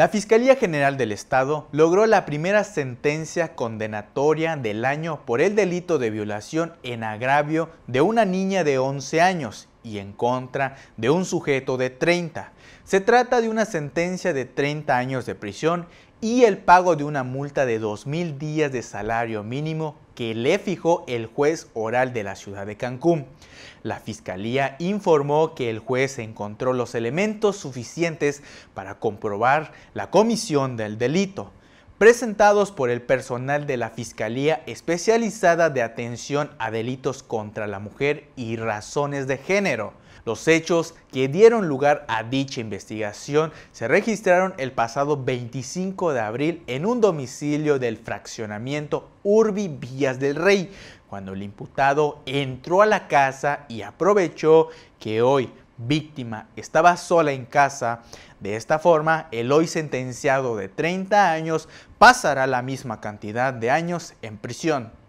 La Fiscalía General del Estado logró la primera sentencia condenatoria del año por el delito de violación en agravio de una niña de 11 años y en contra de un sujeto de 30. Se trata de una sentencia de 30 años de prisión y el pago de una multa de 2.000 días de salario mínimo que le fijó el juez oral de la ciudad de Cancún. La fiscalía informó que el juez encontró los elementos suficientes para comprobar la comisión del delito presentados por el personal de la Fiscalía Especializada de Atención a Delitos contra la Mujer y Razones de Género. Los hechos que dieron lugar a dicha investigación se registraron el pasado 25 de abril en un domicilio del fraccionamiento Urbi Vías del Rey, cuando el imputado entró a la casa y aprovechó que hoy víctima. Estaba sola en casa. De esta forma, el hoy sentenciado de 30 años pasará la misma cantidad de años en prisión.